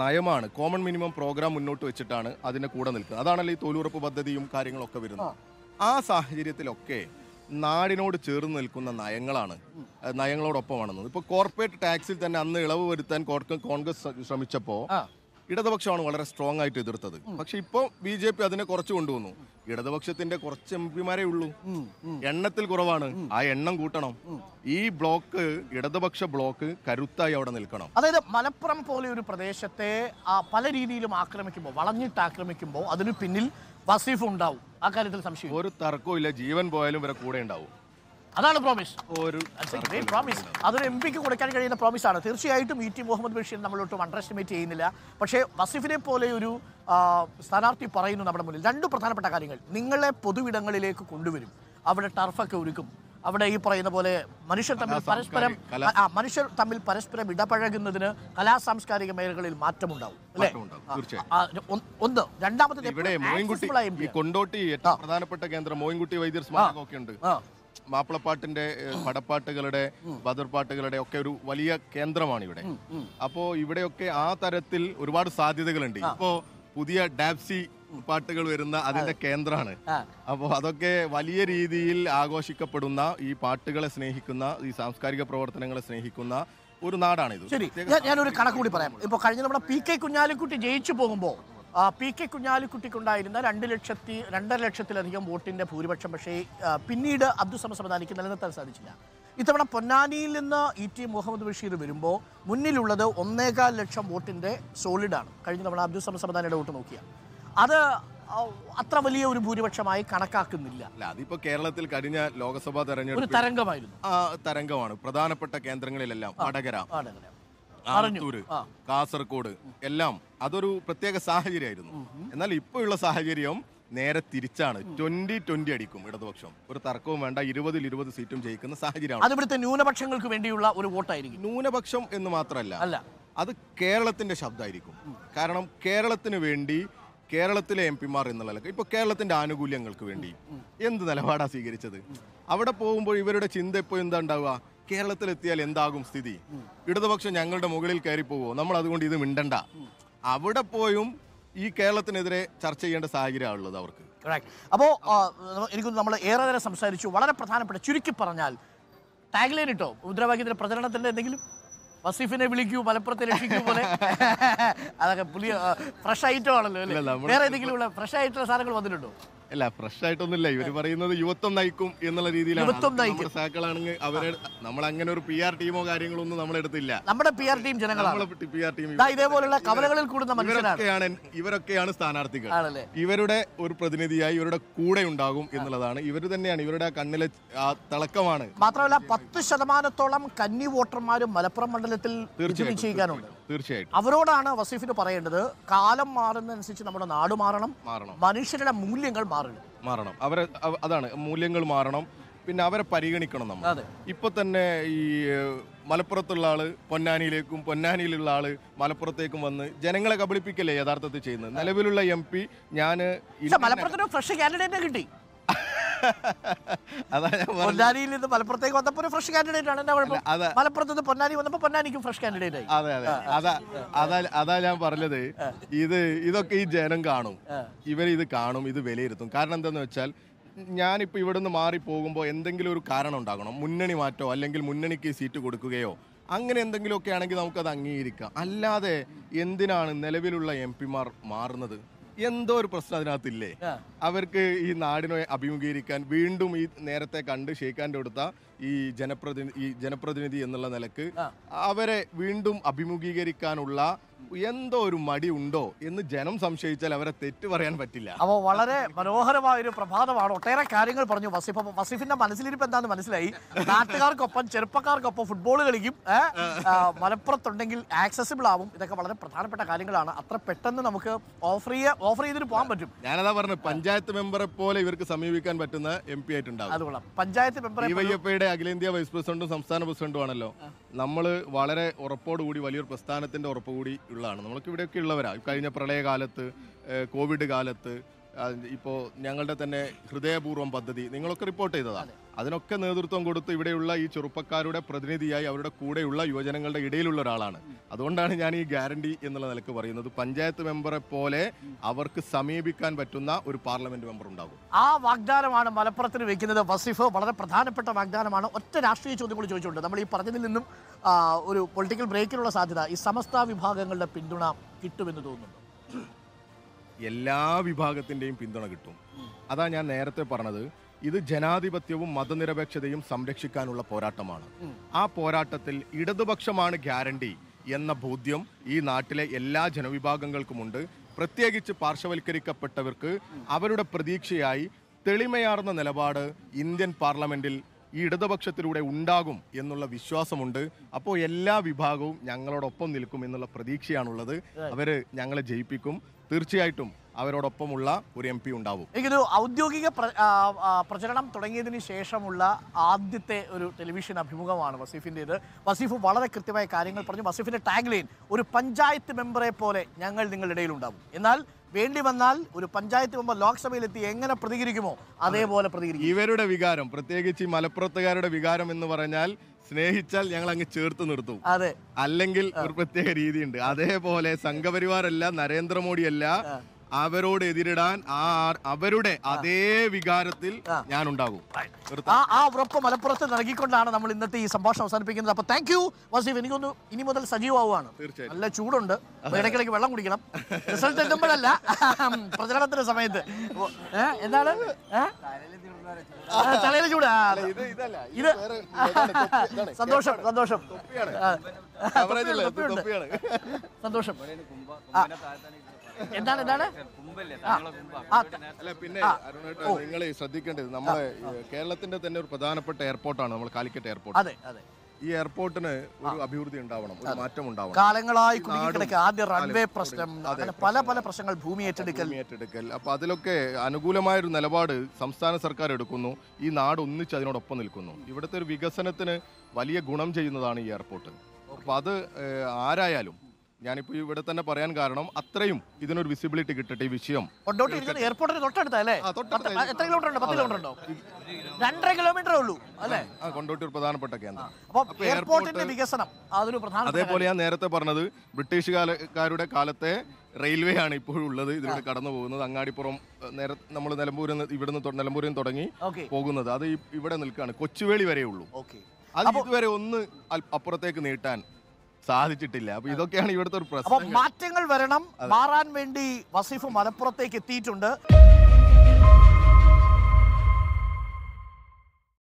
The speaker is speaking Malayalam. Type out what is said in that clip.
നയമാണ് കോമൺ മിനിമം പ്രോഗ്രാം മുന്നോട്ട് വെച്ചിട്ടാണ് അതിൻ്റെ കൂടെ നിൽക്കുന്നത് അതാണല്ലോ ഈ തൊഴിലുറപ്പ് പദ്ധതിയും കാര്യങ്ങളൊക്കെ വരുന്നത് ആ സാഹചര്യത്തിലൊക്കെ നാടിനോട് ചേർന്ന് നിൽക്കുന്ന നയങ്ങളാണ് നയങ്ങളോടൊപ്പമാണെന്നത് ഇപ്പൊ കോർപ്പറേറ്റ് ടാക്സിൽ തന്നെ അന്ന് ഇളവ് വരുത്താൻ കോൺഗ്രസ് ശ്രമിച്ചപ്പോൾ ഇടതുപക്ഷമാണ് വളരെ സ്ട്രോങ് ആയിട്ട് എതിർത്തത് പക്ഷെ ഇപ്പൊ ബി ജെ പി അതിനെ കുറച്ച് കൊണ്ടുവന്നു ഇടതുപക്ഷത്തിന്റെ കുറച്ച് എം പിമാരെ ഉള്ളൂ എണ്ണത്തിൽ കുറവാണ് ആ എണ്ണം കൂട്ടണം ഈ ബ്ലോക്ക് ഇടതുപക്ഷ ബ്ലോക്ക് കരുത്തായി അവിടെ നിൽക്കണം അതായത് മലപ്പുറം പോലെ ഒരു പ്രദേശത്തെ പല രീതിയിലും ആക്രമിക്കുമ്പോൾ വളഞ്ഞിട്ട് ആക്രമിക്കുമ്പോൾ അതിന് പിന്നിൽ വസീഫ് ഉണ്ടാവും ആ കാര്യത്തിൽ സംശയം ഒരു തർക്കവും ഇല്ല ജീവൻ പോയാലും ഇവരെ കൂടെ ഉണ്ടാവും അതാണ് പ്രോമിസ് ഒരു പ്രോമിസ് അതൊരു എം പിക്ക് കൊടുക്കാൻ കഴിയുന്ന പ്രോമിസാണ് തീർച്ചയായിട്ടും E e T Muhammad Basheer നമ്മളൊട്ടും അണ്ടർ എസ്റ്റിമേറ്റ് ചെയ്യുന്നില്ല പക്ഷേ വസിഫിനെ പോലെ ഒരു സ്ഥാനാർത്ഥി പറയുന്നു നമ്മുടെ മുന്നിൽ രണ്ട് പ്രധാനപ്പെട്ട കാര്യങ്ങൾ നിങ്ങളെ പൊതുവിടങ്ങളിലേക്ക് കൊണ്ടുവരും അവിടെ ടർഫൊക്കെ ഒരുക്കും അവിടെ ഈ പറയുന്ന പോലെ മനുഷ്യർ തമ്മിൽ പരസ്പരം ആ മനുഷ്യർ തമ്മിൽ പരസ്പരം ഇടപഴകുന്നതിന് കലാ സാംസ്കാരിക മേഖലകളിൽ മാറ്റമുണ്ടാവും അല്ലേ ഒന്ന് രണ്ടാമത്തെ കൊണ്ടോട്ടി പ്രധാനപ്പെട്ട കേന്ദ്രം മോയിൻകുട്ടി വൈദ്യർ സ്മാരകമൊക്കെ ഒക്കെ ഉണ്ട് മാപ്പിളപ്പാട്ടിന്റെ പടപ്പാട്ടുകളുടെ ബദർപാട്ടുകളുടെ ഒക്കെ ഒരു വലിയ കേന്ദ്രമാണ് ഇവിടെ അപ്പോ ഇവിടെയൊക്കെ ആ തരത്തിൽ ഒരുപാട് സാധ്യതകളുണ്ട് ഇപ്പോ പുതിയ ഡാപ്സി പാട്ടുകൾ വരുന്ന അതിന്റെ കേന്ദ്രമാണ് അപ്പോൾ അതൊക്കെ വലിയ രീതിയിൽ ആഘോഷിക്കപ്പെടുന്ന ഈ പാട്ടുകളെ സ്നേഹിക്കുന്ന ഈ സാംസ്കാരിക പ്രവർത്തനങ്ങളെ സ്നേഹിക്കുന്ന ഒരു നാടാണിത് ശരി ഞാനൊരു കണക്കുകൂടി പറയാം ഇപ്പൊ കഴിഞ്ഞ നമ്മുടെ പി കെ കുഞ്ഞാലിക്കുട്ടി ജയിച്ചു പോകുമ്പോൾ പി കെ കുഞ്ഞാലിക്കുട്ടിക്കുണ്ടായിരുന്ന രണ്ട് ലക്ഷത്തി രണ്ടര ലക്ഷത്തിലധികം വോട്ടിൻ്റെ ഭൂരിപക്ഷം പക്ഷേ പിന്നീട് അബ്ദുസമ സമദാനിക്ക് നിലനിർത്താൻ സാധിച്ചില്ല ഇത്തവണ പൊന്നാനിയിൽ നിന്ന് ഇ ടി മുഹമ്മദ് ബഷീർ വരുമ്പോൾ മുന്നിലുള്ളത് ഒന്നേകാൽ ലക്ഷം വോട്ടിൻ്റെ സോളിഡാണ് കഴിഞ്ഞ തവണ അബ്ദുസമ സമ വോട്ട് നോക്കിയാൽ അത് അത്ര വലിയ ഒരു ഭൂരിപക്ഷമായി കണക്കാക്കുന്നില്ല അല്ല അതിപ്പോ കേരളത്തിൽ കഴിഞ്ഞ ലോക്സഭാ തെരഞ്ഞെടുപ്പ് തരംഗമായിരുന്നു തരംഗമാണ് പ്രധാനപ്പെട്ട കേന്ദ്രങ്ങളിലെല്ലാം വടകര ആലത്തൂര് കാസർഗോഡ് എല്ലാം അതൊരു പ്രത്യേക സാഹചര്യമായിരുന്നു എന്നാൽ ഇപ്പോഴുള്ള സാഹചര്യം നേരെ തിരിച്ചാണ് ട്വന്റി ട്വന്റി അടിക്കും ഇടതുപക്ഷം ഒരു തർക്കവും വേണ്ട ഇരുപതിൽ ഇരുപത് സീറ്റും ജയിക്കുന്ന സാഹചര്യമാണ് അതിവിടുത്തെ ന്യൂനപക്ഷങ്ങൾക്ക് വേണ്ടിയുള്ള ഒരു വോട്ടായിരിക്കും ന്യൂനപക്ഷം എന്ന് മാത്രമല്ല അല്ല അത് കേരളത്തിന്റെ ശബ്ദമായിരിക്കും കാരണം കേരളത്തിന് വേണ്ടി കേരളത്തിലെ എം പിമാർ എന്നുള്ള ഇപ്പൊ കേരളത്തിന്റെ ആനുകൂല്യങ്ങൾക്ക് വേണ്ടി എന്ത് നിലപാടാണ് സ്വീകരിച്ചത് അവിടെ പോകുമ്പോൾ ഇവരുടെ ചിന്ത ഇപ്പോൾ എന്താ ഉണ്ടാവുക കേരളത്തിൽ എത്തിയാൽ എന്താകും സ്ഥിതി ഇടതുപക്ഷം ഞങ്ങളുടെ മുകളിൽ കയറി പോവോ നമ്മൾ അതുകൊണ്ട് ഇത് മിണ്ടണ്ട അവിടെ പോയും ഈ കേരളത്തിനെതിരെ ചർച്ച ചെയ്യേണ്ട സാഹചര്യമാണുള്ളത് അവർക്ക് അപ്പോ എനിക്ക് നമ്മൾ ഏറെ നേരം സംസാരിച്ചു വളരെ പ്രധാനപ്പെട്ട ചുരുക്കി പറഞ്ഞാൽ ടാഗ്ലൈൻ ഇട്ടോ മുദ്രാവാക്യത്തിന്റെ പ്രചരണത്തിന്റെ എന്തെങ്കിലും വസീഫിനെ വിളിക്കൂ മലപ്പുറത്തെ രക്ഷിക്കൂ പോലെ അതൊക്കെ പുതിയ ഫ്രഷ് ഐറ്റം ആണല്ലോ വേറെ എന്തെങ്കിലും ഫ്രഷ് ആയിട്ടുള്ള സാധനങ്ങൾ വന്നിട്ടുണ്ടോ അല്ല ഫ്രഷ് ആയിട്ടൊന്നുമില്ല ഇവര് പറയുന്നത് യുവത്വം നയിക്കും എന്നുള്ള രീതിയിലാണ് സാക്കളാണെങ്കിൽ അവരെ നമ്മൾ അങ്ങനെ ഒരു പി ആർ ടീമോ കാര്യങ്ങളോ ഒന്നും നമ്മളെടുത്തില്ല നമ്മുടെ പി ആർ ടീം ജനങ്ങളാണ് ടീം കവലകളിൽ ഇവരൊക്കെയാണ് ഇവരൊക്കെയാണ് സ്ഥാനാർത്ഥികൾ ഇവരുടെ ഒരു പ്രതിനിധിയായി ഇവരുടെ കൂടെ ഉണ്ടാകും എന്നുള്ളതാണ് ഇവർ തന്നെയാണ് ഇവരുടെ കണ്ണിലെ തിളക്കമാണ് മാത്രമല്ല പത്ത് ശതമാനത്തോളം കന്നി വോട്ടർമാരും മലപ്പുറം മണ്ഡലത്തിൽ വിജയിക്കാനുണ്ട് തീർച്ചയായിട്ടും അവരോടാണ് വസീഫിന് പറയേണ്ടത് കാലം മാറുന്നതനുസരിച്ച് നമ്മുടെ നാട് മാറണം മാറണം മനുഷ്യരുടെ മൂല്യങ്ങൾ മാറണം മാറണം അവരെ അതാണ് മൂല്യങ്ങൾ മാറണം പിന്നെ അവരെ പരിഗണിക്കണം നമ്മൾ ഇപ്പൊ തന്നെ ഈ മലപ്പുറത്തുള്ള ആള് പൊന്നാനിയിലേക്കും പൊന്നാനിയിലുള്ള ആള് മലപ്പുറത്തേക്കും വന്ന് ജനങ്ങളെ കബളിപ്പിക്കല്ലേ യഥാർത്ഥത്തിൽ ചെയ്യുന്നത് നിലവിലുള്ള എം പി ഞാൻ മലപ്പുറത്തൊരു ഫ്രഷ് കാൻഡിഡേറ്റിനെ കിട്ടി പൊന്നാനിയിൽ നിന്ന് മലപ്പുറത്തേക്ക് വന്നപ്പോൾ ഒരു ഫ്രഷ് കാൻഡിഡേറ്റ് ആണ് എന്താ കുഴപ്പം മലപ്പുറത്ത് നിന്ന് പൊന്നാനി വന്നപ്പോൾ പൊന്നാനിക്കും ഫ്രഷ് കാൻഡിഡേറ്റ് ആയി അതെ അതെ അതാ അതാ ഞാൻ പറഞ്ഞത് ഇത് ഇതൊക്കെ ഈ ജനം കാണും ഇവർ ഇത് കാണും ഇത് വിലയിരുത്തും കാരണം എന്താണെന്ന് വെച്ചാൽ ഞാനിപ്പോൾ ഇവിടുന്ന് മാറി പോകുമ്പോൾ എന്തെങ്കിലും ഒരു കാരണം ഉണ്ടാകണം മുന്നണി മാറ്റോ അല്ലെങ്കിൽ മുന്നണിക്ക് സീറ്റ് കൊടുക്കുകയോ അങ്ങനെ എന്തെങ്കിലുമൊക്കെ ആണെങ്കിൽ നമുക്കത് അംഗീകരിക്കാം അല്ലാതെ എന്തിനാണ് നിലവിലുള്ള എം പിമാർ മാറുന്നത് എന്തോ ഒരു പ്രശ്നം അതിനകത്തില്ലേ അവർക്ക് ഈ നാടിനെ അഭിമുഖീകരിക്കാൻ വീണ്ടും ഈ നേരത്തെ കണ്ട് ഷെയ്ഖാൻ്റെ കൊടുത്ത ഈ ജനപ്രതിനിധി ഈ ജനപ്രതിനിധി എന്നുള്ള നിലക്ക് അവരെ വീണ്ടും അഭിമുഖീകരിക്കാനുള്ള എന്തോ ഒരു മടി ഉണ്ടോ എന്ന് ജനം സംശയിച്ചാൽ അവരെ തെറ്റ് പറയാൻ പറ്റില്ല അപ്പോൾ വളരെ മനോഹരമായ ഒരു പ്രഭാതമാണ് ഒട്ടേറെ കാര്യങ്ങൾ പറഞ്ഞു വസീഫ് അപ്പൊ വസീഫിന്റെ മനസ്സിലിരിപ്പ് എന്താന്ന് മനസ്സിലായി നാട്ടുകാർക്കൊപ്പം ചെറുപ്പക്കാർക്കൊപ്പം ഫുട്ബോൾ കളിക്കും മലപ്പുറത്തുണ്ടെങ്കിൽ ആക്സസിബിൾ ആവും ഇതൊക്കെ വളരെ പ്രധാനപ്പെട്ട കാര്യങ്ങളാണ് അത്ര പെട്ടെന്ന് നമുക്ക് ഓഫർ ചെയ്യാ ഓഫർ ചെയ്തിട്ട് പോകാൻ പറ്റും ഞാനതാ പറഞ്ഞു പഞ്ചായത്ത് മെമ്പറെ പോലെ ഇവർക്ക് സമീപിക്കാൻ പറ്റുന്ന എം പി ആയിട്ടുണ്ടാവും അതുകൊള്ളാം പഞ്ചായത്ത് മെമ്പർ അഖിലേന്ത്യാ വൈസ് പ്രസിഡന്റും സംസ്ഥാന പ്രസിഡന്റും ആണല്ലോ നമ്മൾ വളരെ ഉറപ്പോടുകൂടി വലിയൊരു പ്രസ്ഥാനത്തിന്റെ ഉറപ്പ് കൂടി ഉള്ളതാണ് നമ്മൾക്ക് ഇവിടെയൊക്കെ ഉള്ളവരാ കഴിഞ്ഞ പ്രളയകാലത്ത് കോവിഡ് കാലത്ത് ഇപ്പോൾ ഞങ്ങളുടെ തന്നെ ഹൃദയപൂർവ്വം പദ്ധതി നിങ്ങളൊക്കെ റിപ്പോർട്ട് ചെയ്തതാണ് അതിനൊക്കെ നേതൃത്വം കൊടുത്ത് ഇവിടെയുള്ള ഈ ചെറുപ്പക്കാരുടെ പ്രതിനിധിയായി അവരുടെ കൂടെയുള്ള യുവജനങ്ങളുടെ ഇടയിലുള്ള ഒരാളാണ് അതുകൊണ്ടാണ് ഞാൻ ഈ ഗ്യാരണ്ടി എന്നുള്ള നിലക്ക് പറയുന്നത് പഞ്ചായത്ത് മെമ്പറെ പോലെ അവർക്ക് സമീപിക്കാൻ പറ്റുന്ന ഒരു പാർലമെന്റ് മെമ്പർ ഉണ്ടാകും ആ വാഗ്ദാനമാണ് മലപ്പുറത്തിന് വെക്കുന്നത് വസിഫ് വളരെ പ്രധാനപ്പെട്ട വാഗ്ദാനമാണ് ഒറ്റ രാഷ്ട്രീയ കൂടി ചോദിച്ചുകൊണ്ട് നമ്മൾ ഈ പറഞ്ഞതിൽ നിന്നും ഒരു പൊളിറ്റിക്കൽ ബ്രേക്കിനുള്ള സാധ്യത ഈ സമസ്ത വിഭാഗങ്ങളുടെ പിന്തുണ കിട്ടുമെന്ന് തോന്നുന്നു എല്ലാ വിഭാഗത്തിന്റെയും പിന്തുണ കിട്ടും അതാ ഞാൻ നേരത്തെ പറഞ്ഞത് ഇത് ജനാധിപത്യവും മതനിരപേക്ഷതയും സംരക്ഷിക്കാനുള്ള പോരാട്ടമാണ് ആ പോരാട്ടത്തിൽ ഇടതുപക്ഷമാണ് ഗ്യാരണ്ടി എന്ന ബോധ്യം ഈ നാട്ടിലെ എല്ലാ ജനവിഭാഗങ്ങൾക്കുമുണ്ട് പ്രത്യേകിച്ച് പാർശ്വവൽക്കരിക്കപ്പെട്ടവർക്ക് അവരുടെ പ്രതീക്ഷയായി തെളിമയാർന്ന നിലപാട് ഇന്ത്യൻ പാർലമെന്റിൽ ഈ ഇടതുപക്ഷത്തിലൂടെ ഉണ്ടാകും എന്നുള്ള വിശ്വാസമുണ്ട് അപ്പോൾ എല്ലാ വിഭാഗവും ഞങ്ങളോടൊപ്പം നിൽക്കും എന്നുള്ള പ്രതീക്ഷയാണുള്ളത് അവർ ഞങ്ങളെ ജയിപ്പിക്കും തീർച്ചയായിട്ടും അവരോടൊപ്പമുള്ള ഒരു എം പി ഉണ്ടാവും എനിക്കൊരു ഔദ്യോഗിക പ്രചരണം തുടങ്ങിയതിന് ശേഷമുള്ള ആദ്യത്തെ ഒരു ടെലിവിഷൻ അഭിമുഖമാണ് വസീഫിൻ്റേത് വസീഫ് വളരെ കൃത്യമായ കാര്യങ്ങൾ പറഞ്ഞു വസീഫിൻ്റെ ടാഗ്ലൈൻ ഒരു പഞ്ചായത്ത് മെമ്പറെ പോലെ ഞങ്ങൾ നിങ്ങളുടെ ഇടയിൽ ഉണ്ടാവും എന്നാൽ വേണ്ടി വന്നാൽ ഒരു പഞ്ചായത്ത് മെമ്പർ ലോക്സഭയിലെത്തി എങ്ങനെ പ്രതികരിക്കുമോ അതേപോലെ പ്രതികരിക്കും ഇവരുടെ വികാരം പ്രത്യേകിച്ച് ഈ മലപ്പുറത്തുകാരുടെ വികാരം എന്ന് പറഞ്ഞാൽ സ്നേഹിച്ചാൽ ഞങ്ങൾ അങ്ങ് ചേർത്ത് നിർത്തും അതെ അല്ലെങ്കിൽ ഒരു പ്രത്യേക രീതിയുണ്ട് അതേപോലെ സംഘപരിവാറല്ല നരേന്ദ്രമോദിയല്ല അവരോട് എതിരിടാൻ ആ അവരുടെ അതേ വികാരത്തിൽ ഞാൻ ഉണ്ടാകും ആ ആ ഉറപ്പ് മലപ്പുറത്ത് നൽകിക്കൊണ്ടാണ് നമ്മൾ ഇന്നത്തെ ഈ സംഭാഷണം അവസാനിപ്പിക്കുന്നത് അപ്പൊ താങ്ക് യു വസീഫ് എനിക്കൊന്ന് ഇനി മുതൽ സജീവമാവുകയാണ് നല്ല ചൂടുണ്ട് ഇടയ്ക്കിടയ്ക്ക് വെള്ളം കുടിക്കണം റിസൾട്ട് എത്തുമ്പോഴല്ല പ്രചരണത്തിന്റെ സമയത്ത് എന്താണ് തലയിൽ ചൂടാ ഇത് സന്തോഷം സന്തോഷം സന്തോഷം എന്താണ് എന്താണ് പിന്നെ നിങ്ങൾ ശ്രദ്ധിക്കേണ്ടത് നമ്മുടെ കേരളത്തിന്റെ തന്നെ ഒരു പ്രധാനപ്പെട്ട എയർപോർട്ടാണ് നമ്മൾ കാലിക്കറ്റ് എയർപോർട്ട് അതെ അതെ ഈ എയർപോർട്ടിന് ഒരു അഭിവൃദ്ധി ഉണ്ടാവണം ഒരു മാറ്റം ഉണ്ടാവണം കാലങ്ങളായി ആദ്യ റൺവേ പ്രശ്നം പല പല പ്രശ്നങ്ങൾ ഭൂമി ഏറ്റെടുക്കൽ ഏറ്റെടുക്കൽ അപ്പൊ അതിലൊക്കെ അനുകൂലമായ ഒരു നിലപാട് സംസ്ഥാന സർക്കാർ എടുക്കുന്നു ഈ നാട് ഒന്നിച്ച് അതിനോടൊപ്പം നിൽക്കുന്നു ഇവിടുത്തെ ഒരു വികസനത്തിന് വലിയ ഗുണം ചെയ്യുന്നതാണ് ഈ എയർപോർട്ട് അപ്പൊ അത് ആരായാലും ഞാനിപ്പോ ഇവിടെ തന്നെ പറയാൻ കാരണം അത്രയും ഇതിനൊരു വിസിബിലിറ്റി കിട്ടട്ടെ ഈ വിഷയം എയർപോർട്ടിന് രണ്ടര കിലോമീറ്റർ ഉള്ളൂ അല്ലേ കൊണ്ടോട്ടി പ്രധാനപ്പെട്ട കേന്ദ്രം വികസനം അതേപോലെ ഞാൻ നേരത്തെ പറഞ്ഞത് ബ്രിട്ടീഷ് കാലക്കാരുടെ കാലത്തെ റെയിൽവേ ആണ് ഇപ്പോഴും ഉള്ളത് ഇതിലൂടെ കടന്നു പോകുന്നത് അങ്ങാടിപ്പുറം നേരെ നമ്മൾ നിലമ്പൂരിൽ നിന്ന് ഇവിടുന്ന് നിലമ്പൂരിൽ നിന്ന് തുടങ്ങി പോകുന്നത് അത് ഇവിടെ നിൽക്കുകയാണ് കൊച്ചുവേളി വരെയുള്ളൂ അത് ഇതുവരെ ഒന്ന് അപ്പുറത്തേക്ക് നീട്ടാൻ സാധിച്ചിട്ടില്ല അപ്പൊ ഇതൊക്കെയാണ് ഇവിടുത്തെ ഒരു പ്രശ്നം മാറ്റങ്ങൾ വരണം മാറാൻ വേണ്ടി വസീഫ് മലപ്പുറത്തേക്ക് എത്തിയിട്ടുണ്ട്